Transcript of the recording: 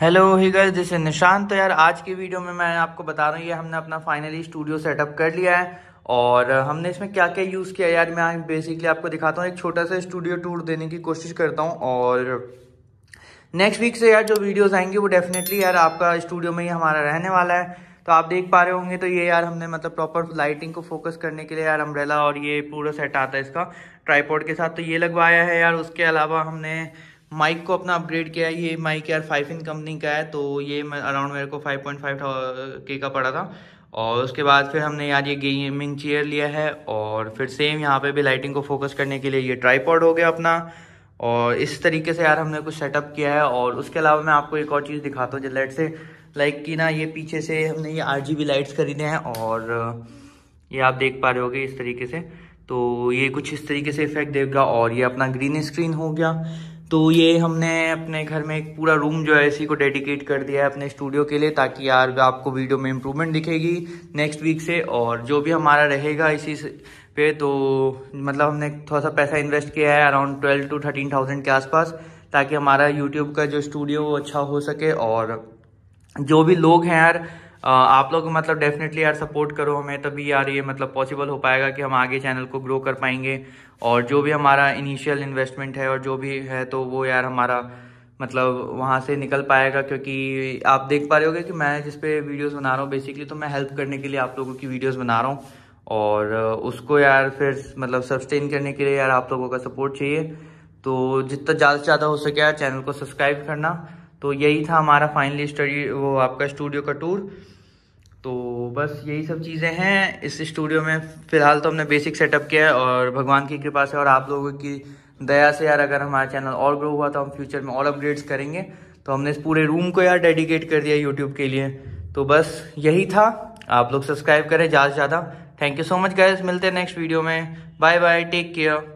hello he this जैसे निशांत तो यार आज की वीडियो में मैं आपको बता रहा हूँ ये हमने अपना फाइनली स्टूडियो सेटअप कर लिया है और हमने इसमें क्या क्या यूज़ किया यार मैं बेसिकली आपको दिखाता हूँ एक छोटा सा स्टूडियो टूर देने की कोशिश करता हूँ और नेक्स्ट वीक से यार जो वीडियोज़ आएंगे वो डेफिनेटली यार आपका स्टूडियो में ही हमारा रहने वाला है तो आप देख पा रहे होंगे तो ये यार हमने मतलब प्रॉपर लाइटिंग को फोकस करने के लिए यार अम्ब्रेला और ये पूरा सेट आता है इसका ट्राईपोर्ड के साथ तो ये लगवाया है यार उसके अलावा हमने माइक को अपना अपग्रेड किया है ये माइक यार फाइव इन कंपनी का है तो ये अराउंड मेरे को फाइव पॉइंट फाइव के का पड़ा था और उसके बाद फिर हमने यार ये गेमिंग चेयर लिया है और फिर सेम यहाँ पे भी लाइटिंग को फोकस करने के लिए ये ट्राईपॉड हो गया अपना और इस तरीके से यार हमने कुछ सेटअप किया है और उसके अलावा मैं आपको एक और चीज़ दिखाता हूँ लेट से लाइक कि ना ये पीछे से हमने ये आर लाइट्स खरीदे हैं और ये आप देख पा रहे होगे इस तरीके से तो ये कुछ इस तरीके से इफेक्ट देगा और ये अपना ग्रीन स्क्रीन हो गया तो ये हमने अपने घर में एक पूरा रूम जो है इसी को डेडिकेट कर दिया है अपने स्टूडियो के लिए ताकि यार आपको वीडियो में इम्प्रूवमेंट दिखेगी नेक्स्ट वीक से और जो भी हमारा रहेगा इसी पे तो मतलब हमने थोड़ा सा पैसा इन्वेस्ट किया है around twelve to thirteen thousand के आसपास ताकि हमारा यूट्यूब का जो स्टूडियो वो अच्छा हो सके और जो भी लोग हैं यार आप लोग मतलब डेफिनेटली यार सपोर्ट करो हमें तभी यार ये मतलब पॉसिबल हो पाएगा कि हम आगे चैनल को ग्रो कर पाएंगे और जो भी हमारा इनिशियल इन्वेस्टमेंट है और जो भी है तो वो यार हमारा मतलब वहाँ से निकल पाएगा क्योंकि आप देख पा रहे होगे कि मैं जिस पे वीडियोस बना रहा हूँ बेसिकली तो मैं हेल्प करने के लिए आप लोगों की वीडियोस बना रहा हूँ और उसको यार फिर मतलब सस्टेन करने के लिए यार आप लोगों का सपोर्ट चाहिए तो जितना ज़्यादा से ज़्यादा हो सके यार चैनल को सब्सक्राइब करना तो यही था हमारा फाइनली स्टडी वो आपका स्टूडियो का टूर तो बस यही सब चीज़ें हैं इस स्टूडियो में फ़िलहाल तो हमने बेसिक सेटअप किया है और भगवान की कृपा से और आप लोगों की दया से यार अगर हमारा चैनल और ग्रो हुआ तो हम फ्यूचर में और अपग्रेड्स करेंगे तो हमने इस पूरे रूम को यार डेडिकेट कर दिया यूट्यूब के लिए तो बस यही था आप लोग सब्सक्राइब करें ज़्यादा से ज़्यादा thank you so much guys मिलते हैं नेक्स्ट वीडियो में बाय बाय टेक केयर